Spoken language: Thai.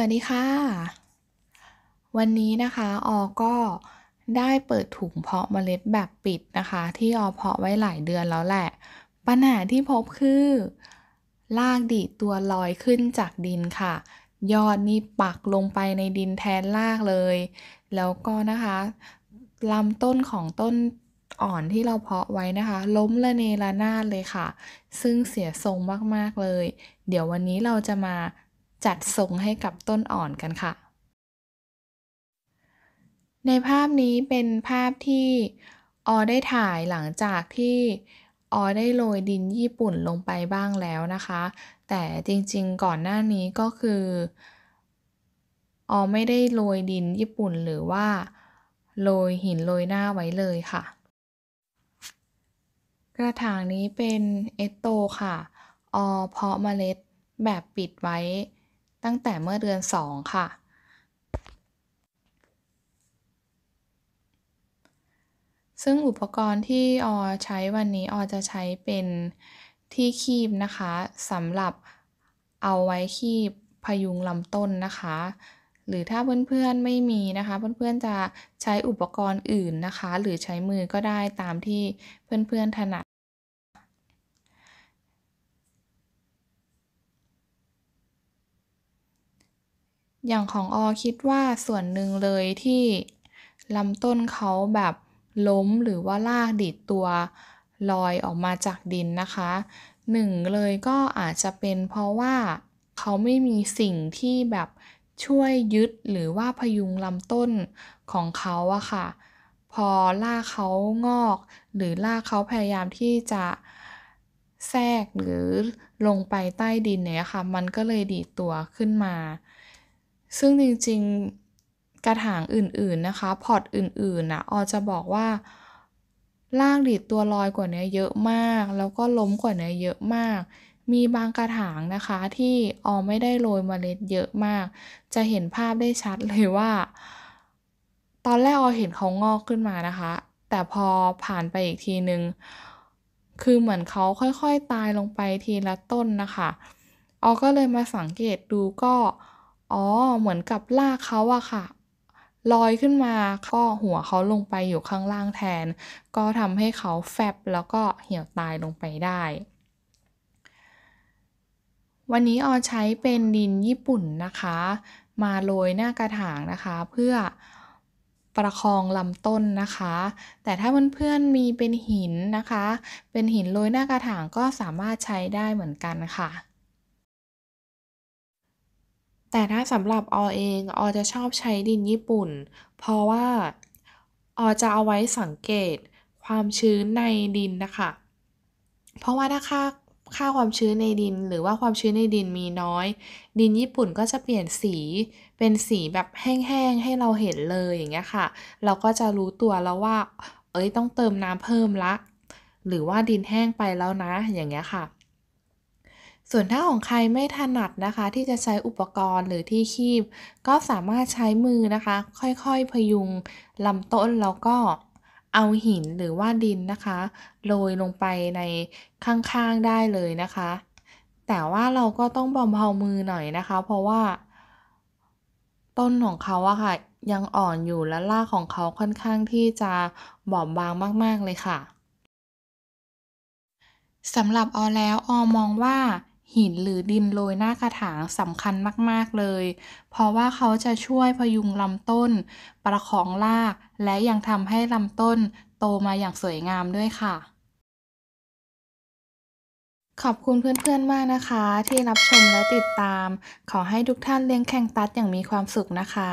สวัสดีค่ะ วันนี้นะคะออก็ได้เปิดถุงเพาะเมล็ดแบบปิดนะคะ ที่ออเพาะไว้หลายเดือนแล้วแหละ ปัญหาที่พบคือลากดีตัวลอยขึ้นจากดินค่ะ ยอดนี่ปักลงไปในดินแทนลากเลย แล้วก็นะคะลำต้นของต้นอ่อนที่เราเพาะไว้นะคะ ล้มละเนระนาดเลยค่ะ ซึ่งเสียทรงมากๆเลย เดี๋ยววันนี้เราจะมาจัดทรงให้กับต้นอ่อนกันค่ะ ในภาพนี้เป็นภาพที่ออได้ถ่ายหลังจากที่ออได้โรยดินญี่ปุ่นลงไปบ้างแล้วนะคะ แต่จริงๆก่อนหน้านี้ก็คือออไม่ได้โรยดินญี่ปุ่นหรือว่าโรยหินโรยหน้าไว้เลยค่ะ กระถางนี้เป็นเอตโตค่ะออเพาะเมล็ดแบบปิดไว้ตั้งแต่เมื่อเดือน 2 ค่ะ ซึ่งอุปกรณ์ที่ออใช้วันนี้ออจะใช้เป็นที่คีบนะคะสำหรับเอาไว้คีบพยุงลำต้นนะคะ หรือถ้าเพื่อนๆไม่มีนะคะเพื่อนๆจะใช้อุปกรณ์อื่นนะคะหรือใช้มือก็ได้ตามที่เพื่อนๆถนัดอย่างของออคิดว่าส่วนหนึ่งเลยที่ลำต้นเขาแบบล้มหรือว่าลากดิดตัวลอยออกมาจากดินนะคะหนึ่งเลยก็อาจจะเป็นเพราะว่าเขาไม่มีสิ่งที่แบบช่วยยึดหรือว่าพยุงลำต้นของเขาอะค่ะ พอลากเขางอก หรือลากเขาพยายามที่จะ แทรกหรือลงไปใต้ดินเนี่ยค่ะมันก็เลยดีดตัวขึ้นมาซึ่งจริงๆ กระถางอื่นๆ นะคะ พอร์ตอื่นๆนะออจะบอกว่าลากดีดตัวลอยกว่านี้เยอะมาก แล้วก็ล้มกว่านี้เยอะมาก มีบางกระถางนะคะ ที่ออไม่ได้โรยมเมล็ดเยอะมาก จะเห็นภาพได้ชัดเลยว่า ตอนแรกออเห็นเขางอกขึ้นมานะคะ แต่พอผ่านไปอีกทีนึง คือเหมือนเขาค่อยๆตายลงไปทีละต้นนะคะ ออ ก็เลยมาสังเกตดูก็อ๋อ เหมือนกับลากเขาอะค่ะ ลอยขึ้นมาก็หัวเขาลงไปอยู่ข้างล่างแทน ก็ทำให้เขาแฟบแล้วก็เหี่ยวตายลงไปได้ วันนี้ออใช้เป็นดินญี่ปุ่นนะคะ มาโรยหน้ากระถางนะคะ เพื่อประคองลำต้นนะคะ แต่ถ้าเพื่อนๆมีเป็นหินนะคะ เป็นหินโรยหน้ากระถางก็สามารถใช้ได้เหมือนกันค่ะแต่ถ้าสำหรับออเองออจะชอบใช้ดินญี่ปุ่น เพราะว่าออจะเอาไว้สังเกต ความชื้นในดินนะคะ เพราะว่าถ้าค่าค่าความชื้นในดินหรือว่าความชื้นในดินมีน้อย ดินญี่ปุ่นก็จะเปลี่ยนสีเป็นสีแบบแห้งๆให้เราเห็นเลยอย่างเงี้ยค่ะ เราก็จะรู้ตัวแล้วว่าเอ้ยต้องเติมน้ำเพิ่มละหรือว่าดินแห้งไปแล้วนะอย่างเงี้ยค่ะส่วนถ้าของใครไม่ถนัดนะคะที่จะใช้อุปกรณ์หรือที่คีบก็สามารถใช้มือนะคะ ค่อยๆพยุงลำต้นแล้วก็เอาหินหรือว่าดินนะคะโรยลงไปในข้างๆได้เลยนะคะ แต่ว่าเราก็ต้องบอมเบามือหน่อยนะคะ เพราะว่า ต้นของเขาอะค่ะ ยังอ่อนอยู่และรากของเขาค่อนข้างที่จะบอบบางมากๆเลยค่ะสำหรับออแล้วออมองว่าหินหรือดินโรยหน้ากระถางสำคัญมาก ๆ เลย เพราะว่าเขาจะช่วยพยุงลำต้น ประคองราก และยังทำให้ลำต้นโตมาอย่างสวยงามด้วยค่ะ ขอบคุณเพื่อนๆมากนะคะที่รับชมและติดตาม ขอให้ทุกท่านเลี้ยงแข่งตัดอย่างมีความสุขนะคะ